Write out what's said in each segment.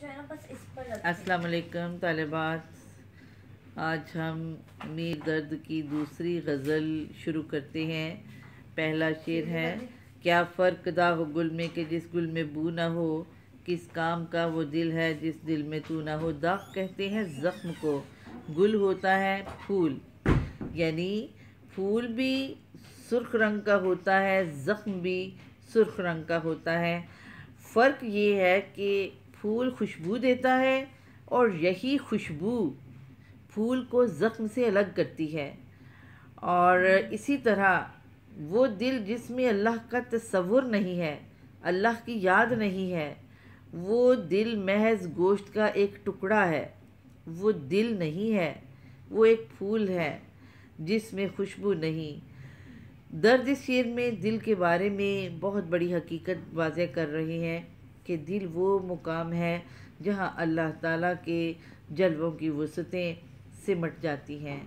जो है ना बस इस पर असलकम तलबात आज हम मीर दर्द की दूसरी गज़ल शुरू करते हैं पहला शेर है क्या फ़र्क दा हो गुल में कि जिस गुल में बू ना हो किस काम का वो दिल है जिस दिल में तू ना हो दाग कहते हैं ज़ख्म को गुल होता है फूल यानी फूल भी सुर्ख रंग का होता है ज़ख्म भी सुर्ख रंग का होता है फ़र्क ये है कि फूल खुशबू देता है और यही खुशबू फूल को ज़ख्म से अलग करती है और इसी तरह वो दिल जिसमें अल्लाह का तस्वुर नहीं है अल्लाह की याद नहीं है वो दिल महज गोश्त का एक टुकड़ा है वो दिल नहीं है वो एक फूल है जिसमें खुशबू नहीं दर्द शेर में दिल के बारे में बहुत बड़ी हकीकत वाजह कर रहे हैं कि दिल वो मुकाम है जहाँ अल्लाह ताला के जलवों की वसतें सिमट जाती हैं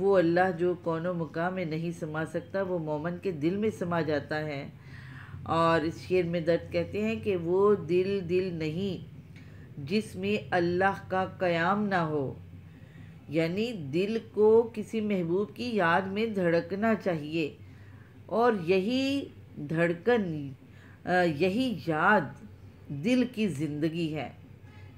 वो अल्लाह जो कौनों मुकाम में नहीं समा सकता वो मोमन के दिल में समा जाता है और इस शेर में दर्द कहते हैं कि वो दिल दिल नहीं जिसमें अल्लाह का क़याम ना हो यानी दिल को किसी महबूब की याद में धड़कना चाहिए और यही धड़कन यही याद दिल की ज़िंदगी है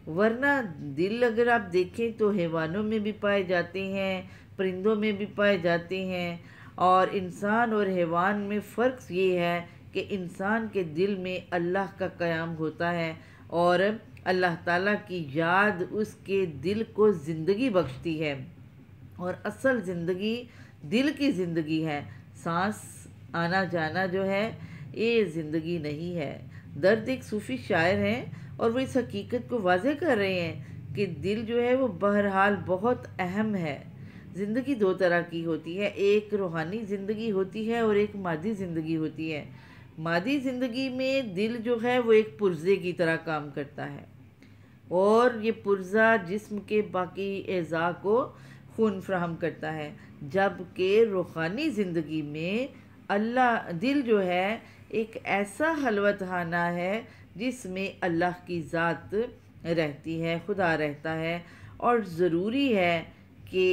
वरना दिल अगर आप देखें तो हैवानों में भी पाए जाते हैं परिंदों में भी पाए जाते हैं और इंसान और हैवान में फ़र्क ये है कि इंसान के दिल में अल्लाह का क़याम होता है और अल्लाह ताला की याद उसके दिल को ज़िंदगी बख्शती है और असल ज़िंदगी दिल की ज़िंदगी है सांस आना जाना जो है ये ज़िंदगी नहीं है दर्द एक सूफी शायर हैं और वो इस हकीकत को वाज़ कर रहे हैं कि दिल जो है वो बहरहाल बहुत अहम है ज़िंदगी दो तरह की होती है एक रूहानी ज़िंदगी होती है और एक मादी ज़िंदगी होती है मादी ज़िंदगी में दिल जो है वो एक पुर्जे की तरह काम करता है और ये पुर्जा जिस्म के बाकी एज़ा को खून फ्राहम करता है जबकि रूहानी ज़िंदगी में अल्लाह दिल जो है एक ऐसा हलवतखाना है जिसमें अल्लाह की ज़ात रहती है खुदा रहता है और ज़रूरी है कि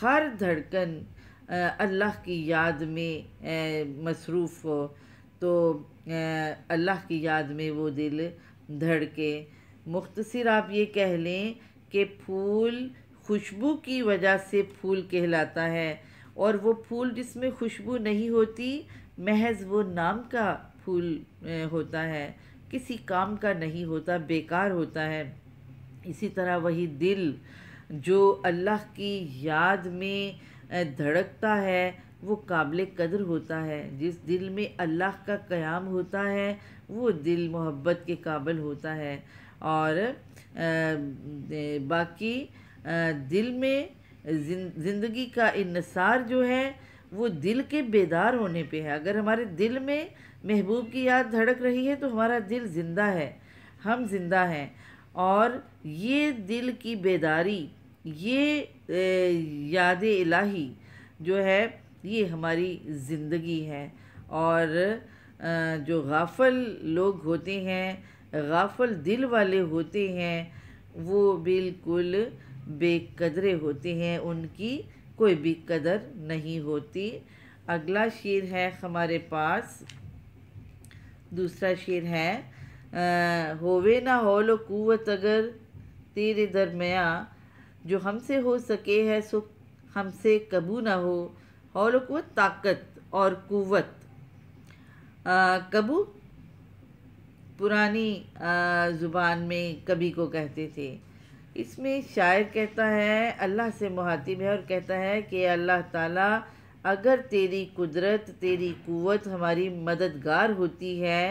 हर धड़कन अल्लाह की याद में मसरूफ़ हो तो अल्लाह की याद में वो दिल धड़के मुख्तसर आप ये कह लें कि फूल खुशबू की वजह से फूल कहलाता है और वो फूल जिसमें खुशबू नहीं होती महज वो नाम का फूल होता है किसी काम का नहीं होता बेकार होता है इसी तरह वही दिल जो अल्लाह की याद में धड़कता है वो काबिल कदर होता है जिस दिल में अल्लाह का क़याम होता है वो दिल मोहब्बत के काबिल होता है और बाकी दिल में जिंदगी का इन्सार जो है वो दिल के बेदार होने पे है अगर हमारे दिल में महबूब की याद धड़क रही है तो हमारा दिल ज़िंदा है हम ज़िंदा हैं और ये दिल की बेदारी ये याद इलाही जो है ये हमारी ज़िंदगी है और जो गाफल लोग होते हैं गाफल दिल वाले होते हैं वो बिल्कुल बेकदरे होते हैं उनकी कोई भी कदर नहीं होती अगला शेर है हमारे पास दूसरा शेर है आ, होवे ना हो लो कुत अगर तेरे दरमिया जो हमसे हो सके है सो हमसे कबू ना हो हौल कुत ताकत और कुत कबू पुरानी ज़ुबान में कभी को कहते थे इसमें शायर कहता है अल्लाह से मुहातिब है और कहता है कि अल्लाह ताला अगर तेरी कुदरत तेरी कुवत हमारी मददगार होती है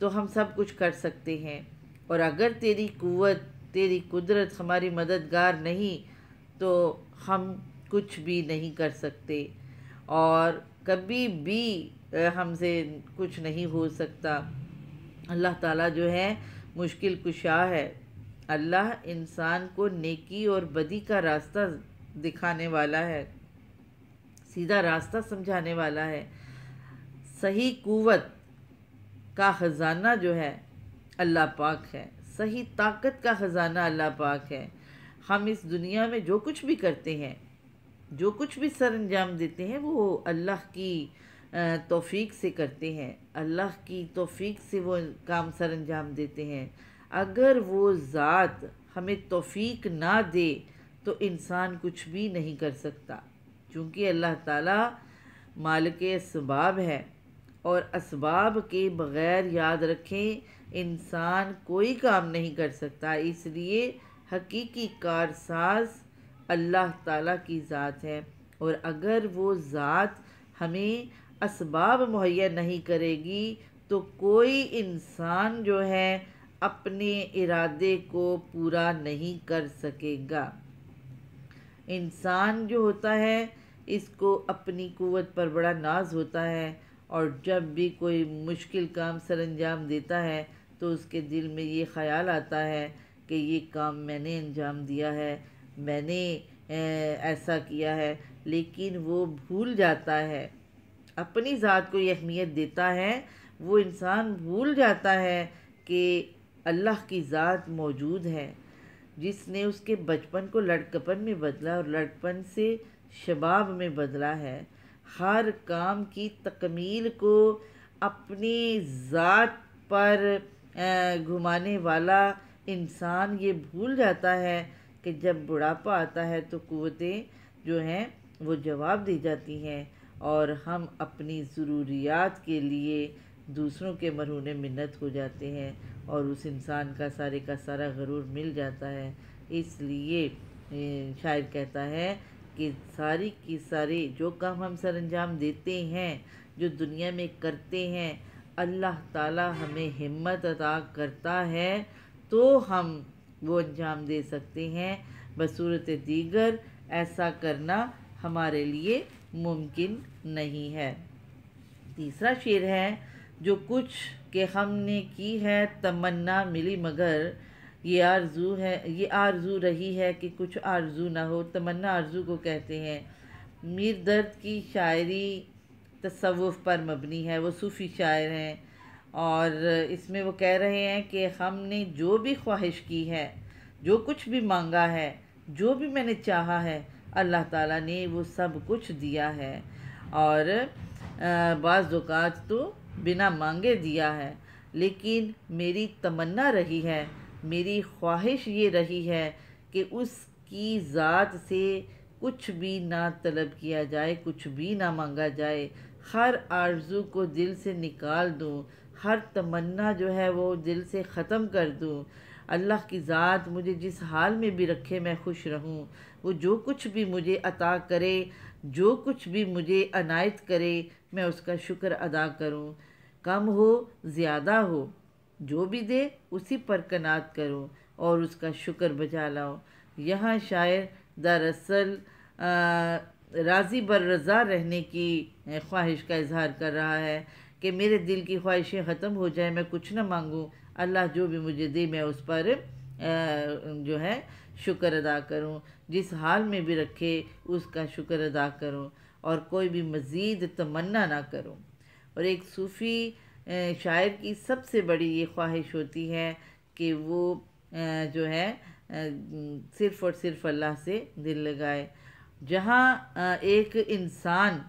तो हम सब कुछ कर सकते हैं और अगर तेरी कुवत तेरी कुदरत हमारी मददगार नहीं तो हम कुछ भी नहीं कर सकते और कभी भी हमसे कुछ नहीं हो सकता अल्लाह ताला जो है मुश्किल कुशा है अल्लाह इंसान को नेकी और बदी का रास्ता दिखाने वाला है सीधा रास्ता समझाने वाला है सही कुवत का ख़जाना जो है अल्लाह पाक है सही ताकत का ख़जाना अल्लाह पाक है हम इस दुनिया में जो कुछ भी करते हैं जो कुछ भी सर अंजाम देते हैं वो अल्लाह की तोफ़ी से करते हैं अल्लाह की तोफ़ी से वो काम सर अंजाम देते हैं अगर वो ज़ात हमें तोफ़ीक ना दे तो इंसान कुछ भी नहीं कर सकता क्योंकि अल्लाह ताला मालिक इसबाब है और इसबाब के बग़ैर याद रखें इंसान कोई काम नहीं कर सकता इसलिए हकीकी कारसाज अल्लाह ताला की ज़ात है और अगर वो ज़ात हमें इसबाब मुहैया नहीं करेगी तो कोई इंसान जो है अपने इरादे को पूरा नहीं कर सकेगा इंसान जो होता है इसको अपनी क़वत पर बड़ा नाज होता है और जब भी कोई मुश्किल काम सर अंजाम देता है तो उसके दिल में ये ख्याल आता है कि ये काम मैंने अंजाम दिया है मैंने ऐसा किया है लेकिन वो भूल जाता है अपनी ज़ात को ये अहमियत देता है वो इंसान भूल जाता है कि अल्लाह की ज़ात मौजूद है जिसने उसके बचपन को लड़कपन में बदला और लड़कपन से शबाब में बदला है हर काम की तकमील को अपनी ज़ात पर घुमाने वाला इंसान ये भूल जाता है कि जब बुढ़ापा आता है तो क़वतें जो हैं वो जवाब दी जाती हैं और हम अपनी ज़रूरियात के लिए दूसरों के मरहून मिन्नत हो जाते हैं और उस इंसान का सारे का सारा गरूर मिल जाता है इसलिए शायर कहता है कि सारी की सारे जो काम हम सर अंजाम देते हैं जो दुनिया में करते हैं अल्लाह ताला हमें हिम्मत अदा करता है तो हम वो अंजाम दे सकते हैं बसूरत दीगर ऐसा करना हमारे लिए मुमकिन नहीं है तीसरा शेर है जो कुछ के हमने की है तमन्ना मिली मगर ये आरजू है ये आरजू रही है कि कुछ आरजू ना हो तमन्ना आरजू को कहते हैं मीर दर्द की शायरी तसवुफ़ पर मबनी है वो सूफ़ी शायर हैं और इसमें वो कह रहे हैं कि हमने जो भी ख्वाहिश की है जो कुछ भी मांगा है जो भी मैंने चाहा है अल्लाह ताला ने वो सब कुछ दिया है और बाज़ात तो बिना मांगे दिया है लेकिन मेरी तमन्ना रही है मेरी ख्वाहिश ये रही है कि उसकी ज़ात से कुछ भी ना तलब किया जाए कुछ भी ना मांगा जाए हर आरजू को दिल से निकाल दूँ हर तमन्ना जो है वो दिल से ख़त्म कर दूँ अल्लाह की ज़ात मुझे जिस हाल में भी रखे मैं खुश रहूँ वो जो कुछ भी मुझे अता करे जो कुछ भी मुझे अनायत करे मैं उसका शुक्र अदा करूँ कम हो ज़्यादा हो जो भी दे उसी पर कनात करो और उसका शुक्र बजा लाओ यहाँ शायर दरअसल राज़ी बर रज़ा रहने की ख्वाहिश का इजहार कर रहा है कि मेरे दिल की ख्वाहिशें ख़त्म हो जाए मैं कुछ ना मांगूँ अल्लाह जो भी मुझे दे मैं उस पर जो है शुक्र अदा करूँ जिस हाल में भी रखे उसका शुक्र अदा करूँ और कोई भी मज़ीद तमन्ना ना करूँ और एक सूफ़ी शायर की सबसे बड़ी ये ख्वाहिश होती है कि वो जो है सिर्फ़ और सिर्फ अल्लाह से दिल लगाए जहाँ एक इंसान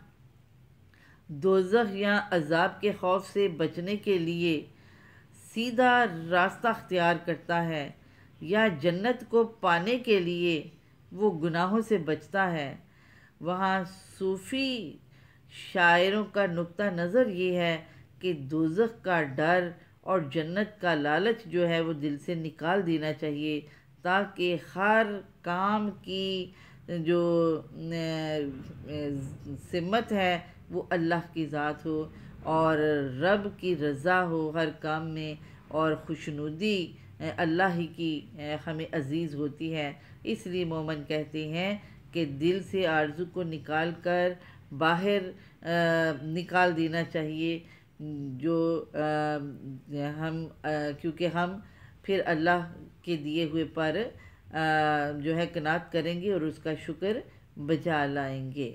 दोजख या अजाब के खौफ से बचने के लिए सीधा रास्ता अख्तियार करता है या जन्नत को पाने के लिए वो गुनाहों से बचता है वहाँ सूफ़ी शायरों का नुक़ नज़र ये है कि दोजख का डर और जन्नत का लालच जो है वो दिल से निकाल देना चाहिए ताकि हर काम की जो सिमत है वो अल्लाह की ज़ात हो और रब की रज़ा हो हर काम में और खुशनुदी अल्लाह ही की हमें अजीज़ होती है इसलिए मोमन कहते हैं कि दिल से आरज़ू को निकाल कर बाहर निकाल देना चाहिए जो हम क्योंकि हम फिर अल्लाह के दिए हुए पर जो है कनात करेंगे और उसका शुक्र बजा लाएंगे